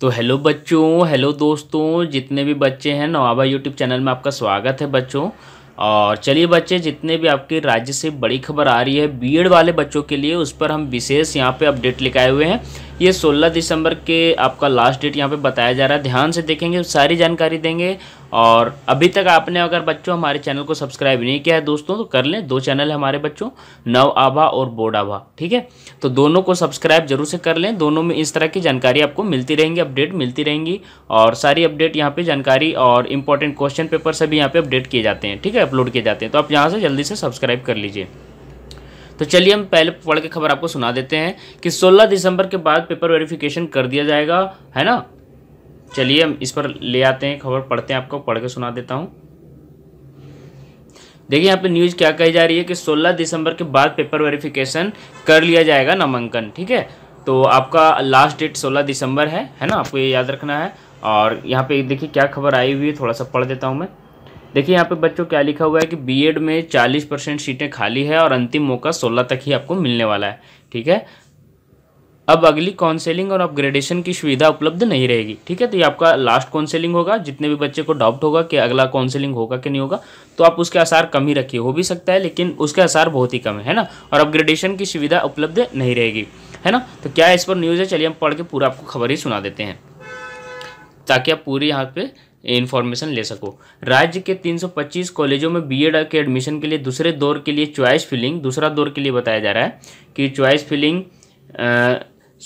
तो हेलो बच्चों हेलो दोस्तों जितने भी बच्चे हैं नवाबा यूट्यूब चैनल में आपका स्वागत है बच्चों और चलिए बच्चे जितने भी आपके राज्य से बड़ी खबर आ रही है बीएड वाले बच्चों के लिए उस पर हम विशेष यहाँ पे अपडेट लिखाए हुए हैं ये 16 दिसंबर के आपका लास्ट डेट यहाँ पे बताया जा रहा है ध्यान से देखेंगे सारी जानकारी देंगे और अभी तक आपने अगर बच्चों हमारे चैनल को सब्सक्राइब नहीं किया है दोस्तों तो कर लें दो चैनल है हमारे बच्चों नव आभा और बोर्ड आभा ठीक है तो दोनों को सब्सक्राइब जरूर से कर लें दोनों में इस तरह की जानकारी आपको मिलती रहेंगी अपडेट मिलती रहेंगी और सारी अपडेट यहाँ पर जानकारी और इंपॉर्टेंट क्वेश्चन पेपर सभी यहाँ पर अपडेट किए जाते हैं ठीक है अपलोड किए जाते हैं तो आप यहाँ से जल्दी से सब्सक्राइब कर लीजिए तो चलिए हम पहले पढ़ के खबर आपको सुना देते हैं कि 16 दिसंबर के बाद पेपर वेरिफिकेशन कर दिया जाएगा है ना चलिए हम इस पर ले आते हैं खबर पढ़ते हैं आपको पढ़ के सुना देता हूँ देखिए यहाँ पे न्यूज़ क्या कही जा रही है कि 16 दिसंबर के बाद पेपर वेरिफिकेशन कर लिया जाएगा नामांकन ठीक है तो आपका लास्ट डेट 16 दिसंबर है है ना आपको ये याद रखना है और यहाँ पे देखिए क्या खबर आई हुई है थोड़ा सा पढ़ देता हूँ मैं देखिए यहाँ पे बच्चों क्या लिखा हुआ है कि बीएड में 40 परसेंट सीटें खाली है और अंतिम मौका 16 तक ही आपको मिलने वाला है ठीक है अब अगली काउंसलिंग और अपग्रेडेशन की सुविधा उपलब्ध नहीं रहेगी ठीक है तो ये आपका लास्ट काउंसलिंग होगा जितने भी बच्चे को डाउट होगा कि अगला काउंसलिंग होगा कि नहीं होगा तो आप उसके आसार कम ही रखिए हो भी सकता है लेकिन उसके आसार बहुत ही कम है ना और अपग्रेडेशन की सुविधा उपलब्ध नहीं रहेगी है ना तो क्या इस पर न्यूज़ है चलिए हम पढ़ के पूरा आपको खबर ही सुना देते हैं ताकि आप पूरी यहाँ पर इन्फॉर्मेशन ले सको राज्य के 325 कॉलेजों में बीएड के एडमिशन के लिए दूसरे दौर के लिए चॉइस फिलिंग दूसरा दौर के लिए बताया जा रहा है कि चॉइस फिलिंग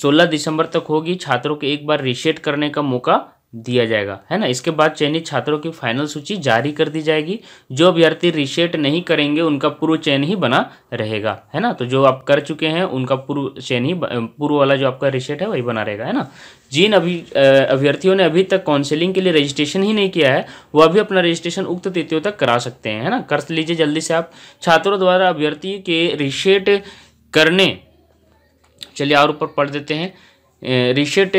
सोलह दिसंबर तक होगी छात्रों के एक बार रिसेट करने का मौका दिया जाएगा है ना इसके बाद चयनित छात्रों की फाइनल सूची जारी कर दी जाएगी जो अभ्यर्थी रिसेट नहीं करेंगे उनका पूर्व चयन ही बना रहेगा है ना तो जो आप कर चुके हैं उनका पूर्व चयन ही पूर्व वाला जो आपका रिसेट है वही बना रहेगा है ना जिन अभी अभ्यर्थियों ने अभी तक काउंसिलिंग के लिए रजिस्ट्रेशन ही नहीं किया है वह अभी अपना रजिस्ट्रेशन उक्त तिथियों तक करा सकते हैं है ना कर लीजिए जल्दी से आप छात्रों द्वारा अभ्यर्थी के रिसेट करने चलिए और ऊपर पढ़ देते हैं रिशेट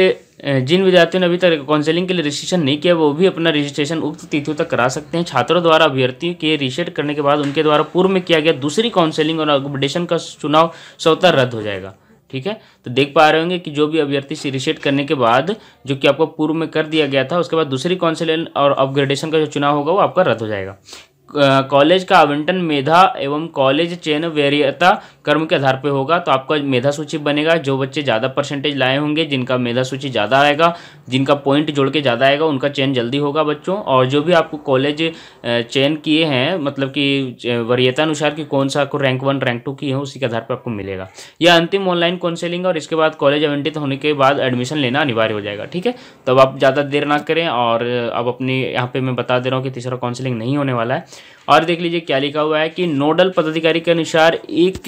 जिन विद्यार्थियों ने अभी तक काउंसलिंग के लिए रजिस्ट्रेशन नहीं किया वो भी अपना रजिस्ट्रेशन उक्त तिथियों तक करा सकते हैं छात्रों द्वारा अभ्यर्थियों के रिशेट करने के बाद उनके द्वारा पूर्व में किया गया दूसरी काउंसलिंग और अकोमोडेशन का चुनाव स्वतः रद्द हो जाएगा ठीक है तो देख पा रहे होंगे कि जो भी अभ्यर्थी रिसेट करने के बाद जो कि आपको पूर्व में कर दिया गया था उसके बाद दूसरी काउंसलिंग और अपग्रेडेशन का जो चुनाव होगा वो आपका रद्द हो जाएगा कॉलेज का आवंटन मेधा एवं कॉलेज चयन वैरियता कर्म के आधार पर होगा तो आपका मेधा सूची बनेगा जो बच्चे ज़्यादा परसेंटेज लाए होंगे जिनका मेधा सूची ज़्यादा आएगा जिनका पॉइंट जोड़ के ज़्यादा आएगा उनका चयन जल्दी होगा बच्चों और जो भी आपको कॉलेज चयन किए हैं मतलब कि वरीयता अनुसार कि कौन सा आपको रैंक वन रैंक टू की है उसी के आधार पर आपको मिलेगा यह अंतिम ऑनलाइन काउंसिलिंग और इसके बाद कॉलेज आवंटित होने के बाद एडमिशन लेना अनिवार्य हो जाएगा ठीक है तो आप ज़्यादा देर ना करें और अब अपनी यहाँ पर मैं बता दे रहा हूँ कि तीसरा काउंसलिंग नहीं होने वाला है और देख लीजिए क्या लिखा हुआ है कि नोडल पदाधिकारी के अनुसार एक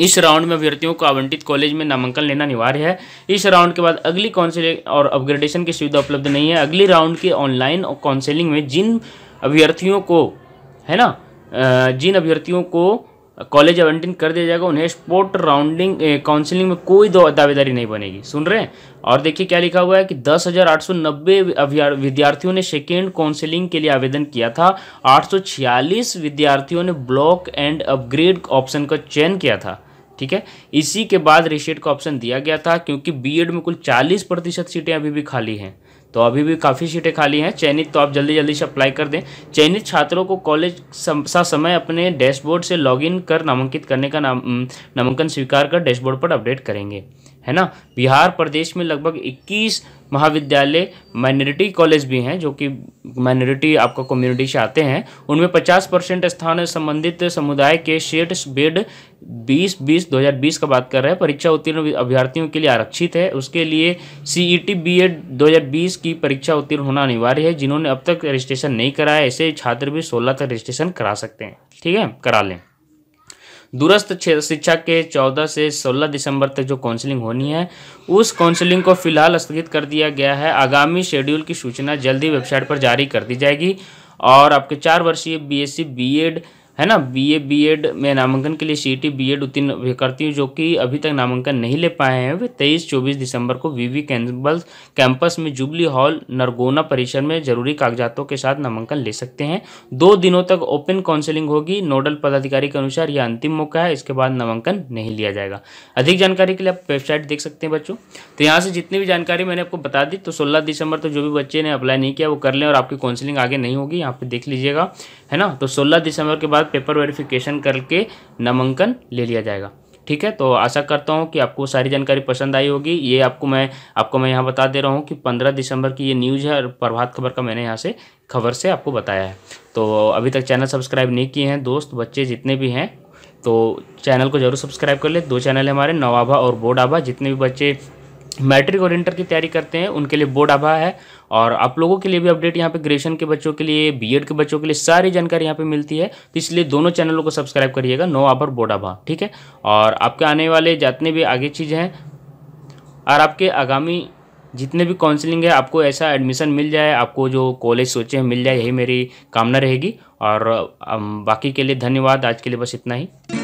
इस राउंड में अभ्यर्थियों को आवंटित कॉलेज में नामांकन लेना अनिवार्य है इस राउंड के बाद अगली काउंसिलिंग और अपग्रेडेशन की सुविधा उपलब्ध नहीं है अगली राउंड की ऑनलाइन काउंसिलिंग में जिन अभ्यर्थियों को है ना जिन अभ्यर्थियों को कॉलेज आवंटन कर दिया जाएगा उन्हें स्पोर्ट राउंडिंग काउंसिलिंग में कोई दावेदारी नहीं बनेगी सुन रहे हैं और देखिए क्या लिखा हुआ है कि 10,890 विद्यार्थियों ने सेकेंड काउंसिलिंग के लिए आवेदन किया था 846 विद्यार्थियों ने ब्लॉक एंड अपग्रेड ऑप्शन का चयन किया था ठीक है इसी के बाद रिशेट का ऑप्शन दिया गया था क्योंकि बी में कुल चालीस प्रतिशत सीटें अभी भी खाली हैं तो अभी भी काफ़ी सीटें खाली हैं चयनित तो आप जल्दी जल्दी से अप्लाई कर दें चयनित छात्रों को कॉलेज सा समय अपने डैशबोर्ड से लॉगिन कर नामांकित करने का नाम नामांकन स्वीकार कर डैशबोर्ड पर अपडेट करेंगे है ना बिहार प्रदेश में लगभग 21 महाविद्यालय माइनॉरिटी कॉलेज भी हैं जो कि माइनॉरिटी आपका कम्युनिटी से आते हैं उनमें 50 परसेंट स्थान संबंधित समुदाय के शेट बेड 20 20 2020 का बात कर रहे हैं परीक्षा उत्तीर्ण अभ्यर्थियों के लिए आरक्षित है उसके लिए C E T B Ed दो की परीक्षा उत्तीर्ण होना अनिवार्य है जिन्होंने अब तक रजिस्ट्रेशन नहीं कराया ऐसे छात्र भी सोलह तक रजिस्ट्रेशन करा सकते हैं ठीक है करा लें दूरस्थ शिक्षा के 14 से 16 दिसंबर तक जो काउंसलिंग होनी है उस काउंसलिंग को फिलहाल स्थगित कर दिया गया है आगामी शेड्यूल की सूचना जल्दी वेबसाइट पर जारी कर दी जाएगी और आपके चार वर्षीय बी एस सी है ना बीए बीएड में नामांकन के लिए बी बीएड उत्तीर्ण अभ्यर्थियों जो कि अभी तक नामांकन नहीं ले पाए हैं वे 23-24 दिसंबर को वीवी कैंबल कैंपस में जुबली हॉल नरगोना परिसर में जरूरी कागजातों के साथ नामांकन ले सकते हैं दो दिनों तक ओपन काउंसिलिंग होगी नोडल पदाधिकारी के अनुसार यह अंतिम मौका है इसके बाद नामांकन नहीं लिया जाएगा अधिक जानकारी के लिए आप वेबसाइट देख सकते हैं बच्चों तो यहाँ से जितनी भी जानकारी मैंने आपको बता दी तो सोलह दिसंबर तो जो भी बच्चे ने अप्लाई नहीं किया वो कर लें और आपकी काउंसिलिंग आगे नहीं होगी यहाँ पर देख लीजिएगा है ना तो सोलह दिसंबर के बाद बाद पेपर वेरिफिकेशन करके नामांकन ले लिया जाएगा ठीक है तो आशा करता हूँ कि आपको सारी जानकारी पसंद आई होगी ये आपको मैं आपको मैं यहाँ बता दे रहा हूँ कि पंद्रह दिसंबर की ये न्यूज़ है और प्रभात खबर का मैंने यहाँ से खबर से आपको बताया है तो अभी तक चैनल सब्सक्राइब नहीं किए हैं दोस्त बच्चे जितने भी हैं तो चैनल को जरूर सब्सक्राइब कर ले दो चैनल हमारे नवाभा और बोर्डाबा जितने भी बच्चे मैट्रिक और इंटर की तैयारी करते हैं उनके लिए बोर्ड आभा है और आप लोगों के लिए भी अपडेट यहाँ पे ग्रेजुएशन के बच्चों के लिए बीएड के बच्चों के लिए सारी जानकारी यहाँ पे मिलती है तो इसलिए दोनों चैनलों को सब्सक्राइब करिएगा नो आभा और बोर्ड आभा ठीक है और आपके आने वाले जितने भी आगे चीज़ें हैं और आपके आगामी जितने भी काउंसिलिंग है आपको ऐसा एडमिशन मिल जाए आपको जो कॉलेज सोचे हैं मिल जाए यही मेरी कामना रहेगी और बाकी के लिए धन्यवाद आज के लिए बस इतना ही